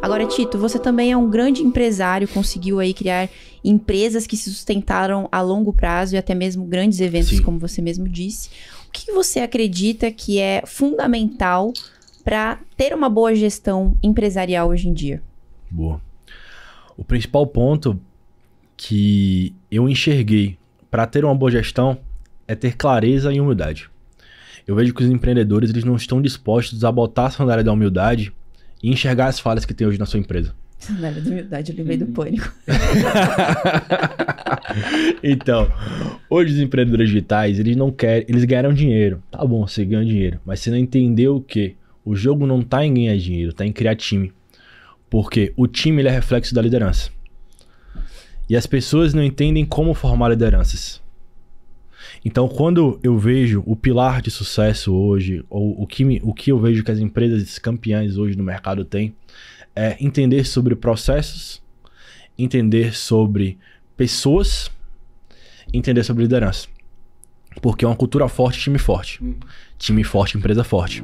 Agora, Tito, você também é um grande empresário, conseguiu aí criar empresas que se sustentaram a longo prazo e até mesmo grandes eventos, Sim. como você mesmo disse. O que você acredita que é fundamental para ter uma boa gestão empresarial hoje em dia? Boa. O principal ponto que eu enxerguei para ter uma boa gestão é ter clareza e humildade. Eu vejo que os empreendedores eles não estão dispostos a botar a sandália da humildade e enxergar as falhas que tem hoje na sua empresa? Sandália de humildade, eu levei do uhum. pânico. então, hoje os empreendedores digitais, eles não querem, eles ganham dinheiro. Tá bom, você ganha dinheiro, mas você não entendeu que o jogo não tá em ganhar dinheiro, tá em criar time. Porque o time ele é reflexo da liderança. E as pessoas não entendem como formar lideranças. Então, quando eu vejo o pilar de sucesso hoje, ou o que, me, o que eu vejo que as empresas campeãs hoje no mercado têm, é entender sobre processos, entender sobre pessoas, entender sobre liderança. Porque é uma cultura forte, time forte. Uhum. Time forte, empresa forte.